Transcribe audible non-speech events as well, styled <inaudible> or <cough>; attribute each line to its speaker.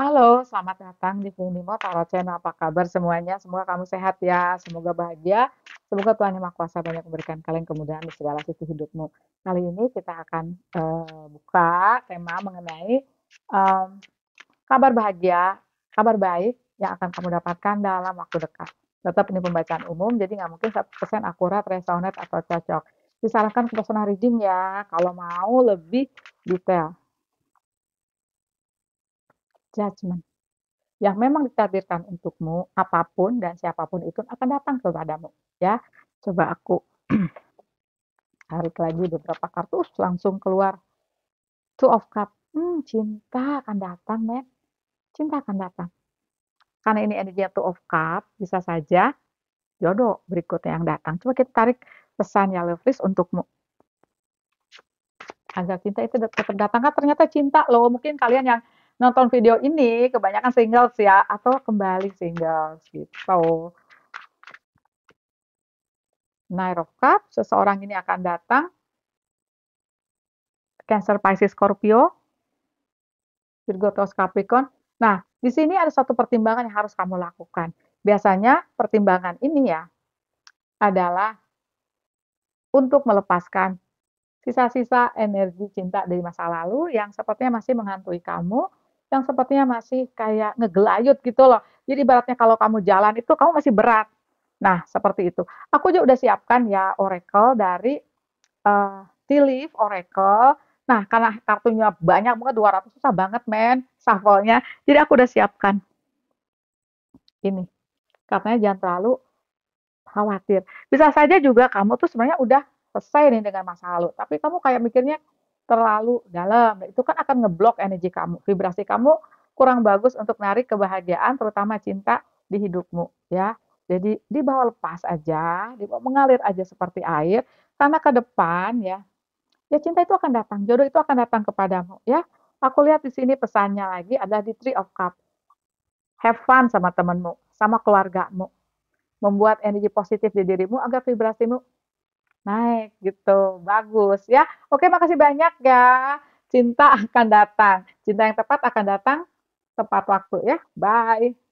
Speaker 1: Halo, selamat datang di Fundimo Tarot Channel. Apa kabar semuanya? Semoga kamu sehat ya, semoga bahagia. Semoga Tuhan Yang Maha Kuasa banyak memberikan kalian kemudahan di segala sisi hidupmu. Kali ini kita akan uh, buka tema mengenai um, kabar bahagia, kabar baik yang akan kamu dapatkan dalam waktu dekat. Tetap ini pembacaan umum, jadi nggak mungkin 100% akurat, resonate, atau cocok disarankan ke personal reading ya kalau mau lebih detail judgment yang memang ditakdirkan untukmu, apapun dan siapapun itu akan datang kepadamu. Ya, coba aku <clears throat> tarik lagi beberapa kartu, langsung keluar Two of Cup. Hmm, cinta akan datang, men. Cinta akan datang. Karena ini energi Two of Cup, bisa saja jodoh berikutnya yang datang. Coba kita tarik pesan ya Levis untukmu. Agar cinta itu tetap datang. kan ternyata cinta loh. Mungkin kalian yang nonton video ini kebanyakan singles ya atau kembali singles gitu. Nine of Cups, seseorang ini akan datang. Cancer, Pisces, Scorpio, Virgo, Taurus, Capricorn. Nah, di sini ada satu pertimbangan yang harus kamu lakukan. Biasanya pertimbangan ini ya adalah untuk melepaskan sisa-sisa energi cinta dari masa lalu yang sepertinya masih menghantui kamu yang sepertinya masih kayak ngegelayut gitu loh. Jadi ibaratnya kalau kamu jalan itu kamu masih berat. Nah, seperti itu. Aku juga udah siapkan ya Oracle dari uh, eh, Tea leaf Oracle. Nah, karena kartunya banyak banget 200 susah banget men shuffle Jadi aku udah siapkan. Ini. Kartunya jangan terlalu khawatir. Bisa saja juga kamu tuh sebenarnya udah selesai nih dengan masa lalu, tapi kamu kayak mikirnya terlalu dalam. Itu kan akan ngeblok energi kamu, vibrasi kamu kurang bagus untuk narik kebahagiaan terutama cinta di hidupmu ya. Jadi dibawa lepas aja, dibawa mengalir aja seperti air karena ke depan ya ya cinta itu akan datang, jodoh itu akan datang kepadamu ya. Aku lihat di sini pesannya lagi ada di Three of Cup. Have fun sama temenmu, sama keluargamu. Membuat energi positif di dirimu agar vibrasimu Naik gitu, bagus ya. Oke, makasih banyak ya. Cinta akan datang, cinta yang tepat akan datang tepat waktu ya. Bye.